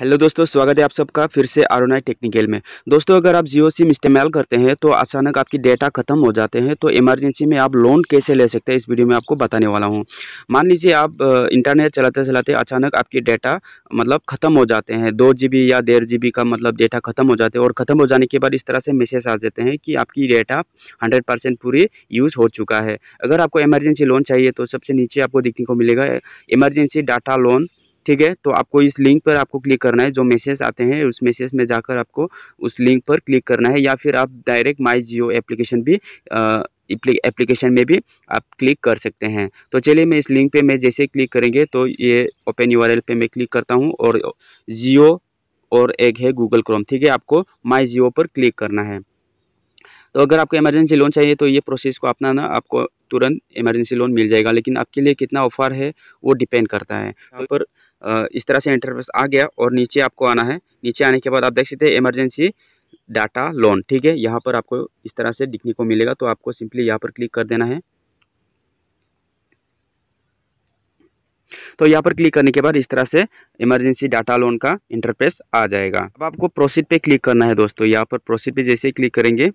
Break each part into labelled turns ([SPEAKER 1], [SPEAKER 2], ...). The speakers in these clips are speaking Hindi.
[SPEAKER 1] हेलो दोस्तों स्वागत है आप सबका फिर से आरोना टेक्निकल में दोस्तों अगर आप जियो सिम इस्तेमाल करते हैं तो अचानक आपकी डेटा खत्म हो जाते हैं तो इमरजेंसी में आप लोन कैसे ले सकते हैं इस वीडियो में आपको बताने वाला हूं मान लीजिए आप इंटरनेट चलाते चलाते अचानक आपकी डेटा मतलब ख़त्म हो जाते हैं दो जी या डेढ़ जी का मतलब डेटा ख़त्म हो जाते हैं और ख़त्म हो जाने के बाद इस तरह से मैसेज आ जाते हैं कि आपकी डेटा हंड्रेड पूरी यूज़ हो चुका है अगर आपको इमरजेंसी लोन चाहिए तो सबसे नीचे आपको देखने को मिलेगा इमरजेंसी डाटा लोन ठीक है तो आपको इस लिंक पर आपको क्लिक करना है जो मैसेज आते हैं उस मैसेज में जाकर आपको उस लिंक पर क्लिक करना है या फिर आप डायरेक्ट माई जियो एप्लीकेशन भी एप्लीकेशन में भी आप क्लिक कर सकते हैं तो चलिए मैं इस लिंक पे मैं जैसे क्लिक करेंगे तो ये ओपन यू पे मैं क्लिक करता हूँ और जियो और एक है गूगल क्रोम ठीक है आपको माई जियो पर क्लिक करना है तो अगर आपको इमरजेंसी लोन चाहिए तो ये प्रोसेस को अपना ना आपको तुरंत इमरजेंसी लोन मिल जाएगा लेकिन आपके लिए कितना ऑफर है वो डिपेंड करता है पर इस तरह से इंटरफेस आ गया और नीचे आपको आना है नीचे आने के बाद आप देख सकते हैं इमरजेंसी डाटा लोन ठीक है यहाँ पर आपको इस तरह से दिखने को मिलेगा तो आपको सिंपली यहाँ पर क्लिक कर देना है तो यहाँ पर क्लिक करने के बाद इस तरह से इमरजेंसी डाटा लोन का इंटरफेस आ जाएगा अब आपको प्रोसीड पे क्लिक करना है दोस्तों यहाँ पर प्रोसीड पे जैसे ही क्लिक करेंगे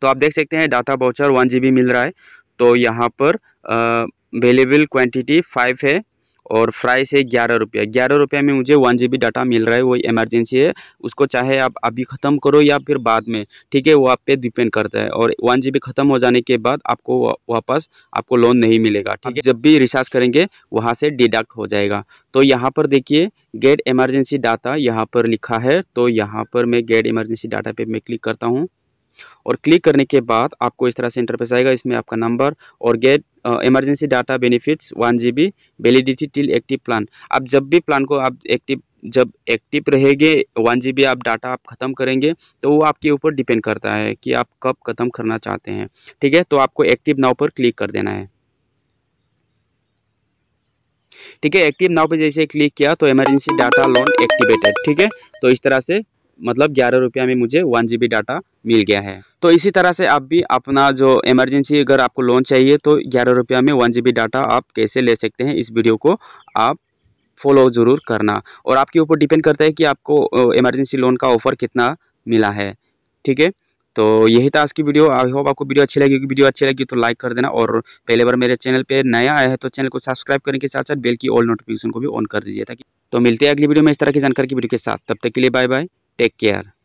[SPEAKER 1] तो आप देख सकते हैं डाटा बाउचर वन जी मिल रहा है तो यहाँ पर अवेलेबल क्वांटिटी फाइव है और प्राइस है ग्यारह रुपया ग्यारह रुपया में मुझे वन जी डाटा मिल रहा है वो इमरजेंसी है उसको चाहे आप अभी ख़त्म करो या फिर बाद में ठीक है वो आप पे डिपेंड करता है और वन जी ख़त्म हो जाने के बाद आपको वापस आपको लोन नहीं मिलेगा ठीक है जब भी रिचार्ज करेंगे वहाँ से डिडक्ट हो जाएगा तो यहाँ पर देखिए गेट इमरजेंसी डाटा यहाँ पर लिखा है तो यहाँ पर मैं गेट इमरजेंसी डाटा पे मैं क्लिक करता हूँ और क्लिक करने के बाद आपको इस तरह से इंटरफेस आएगा इसमें आपका नंबर और get emergency data benefits one G B validity till active plan आप जब भी प्लान को आप एक्टिव जब एक्टिव रहेंगे वन जी बी आप डाटा आप ख़त्म करेंगे तो वो आपके ऊपर डिपेंड करता है कि आप कब ख़त्म करना चाहते हैं ठीक है तो आपको एक्टिव नाव पर क्लिक कर देना है ठीक है एक्टिव नाव पर जैसे क्लिक किया तो इमरजेंसी डाटा लोन एक्टिवेटेड ठीक है तो इस तरह से मतलब ग्यारह रुपया में मुझे वन जी बी डाटा मिल गया है तो इसी तरह से आप भी अपना जो इमरजेंसी अगर आपको लोन चाहिए तो ग्यारह रुपया में वन जी डाटा आप कैसे ले सकते हैं इस वीडियो को आप फॉलो ज़रूर करना और आपके ऊपर डिपेंड करता है कि आपको इमरजेंसी लोन का ऑफ़र कितना मिला है ठीक है तो यही था आज की वीडियो आई होप आपको वीडियो अच्छी लगी क्योंकि वीडियो अच्छी लगी तो लाइक कर देना और पहले बार मेरे चैनल पे नया आया है तो चैनल को सब्सक्राइब करने के साथ साथ बेल की ऑल नोटिफिकेशन को भी ऑन कर दीजिए ताकि तो मिलते हैं अगली वीडियो में इस तरह की जानकारी की वीडियो के साथ तब तक के लिए बाय बाय टेक केयर